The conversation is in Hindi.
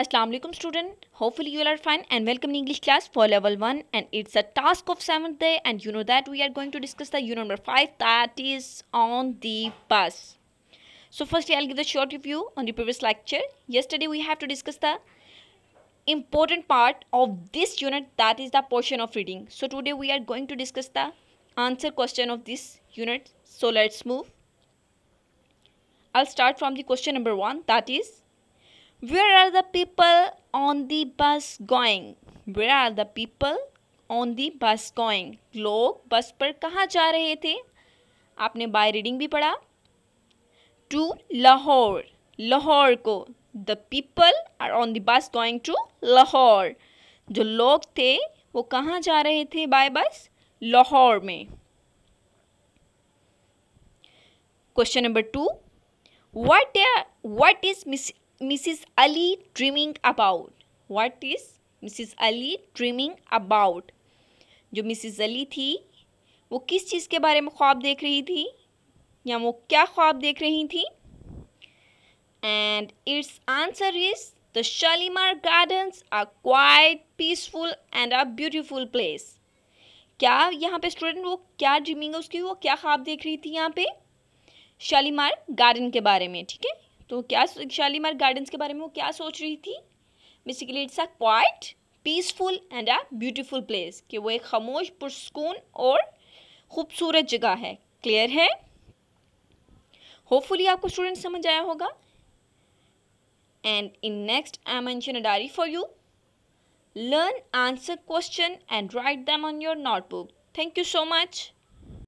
Assalamu alaikum student hopefully you all are fine and welcome in english class for level 1 and it's a task of 7th day and you know that we are going to discuss the unit number 5 that is on the bus so firstly i'll give a short review on the previous lecture yesterday we have to discuss the important part of this unit that is the portion of reading so today we are going to discuss the answer question of this unit so let's move i'll start from the question number 1 that is Where are the people on the bus going? Where are the people on the bus going? लोग बस पर कहाँ जा रहे थे आपने बाय रीडिंग भी पढ़ा टू लाहौर लाहौर को the people are on the bus going to Lahore जो लोग थे वो कहाँ जा रहे थे बाय बस लाहौर में question number two what what is miss Mrs. Ali dreaming about. What is Mrs. Ali dreaming about? जो Mrs. Ali थी वो किस चीज़ के बारे में ख्वाब देख रही थी या वो क्या ख्वाब देख रही थी and its answer is the Shalimar Gardens are quite peaceful and a beautiful place. क्या यहाँ पे स्टूडेंट वो क्या ड्रीमिंग है उसकी वो क्या ख्वाब देख रही थी यहाँ पे शालीमार गार्डन के बारे में ठीक है तो क्या शालीमार गार्डन्स के बारे में वो क्या सोच रही थी basically it's a quite peaceful and a beautiful place कि वो एक खामोश पुरस्कून और खूबसूरत जगह है क्लियर है होपफुली आपको स्टूडेंट समझ आया होगा and in next I mention a diary for you learn answer question and write them on your notebook thank you so much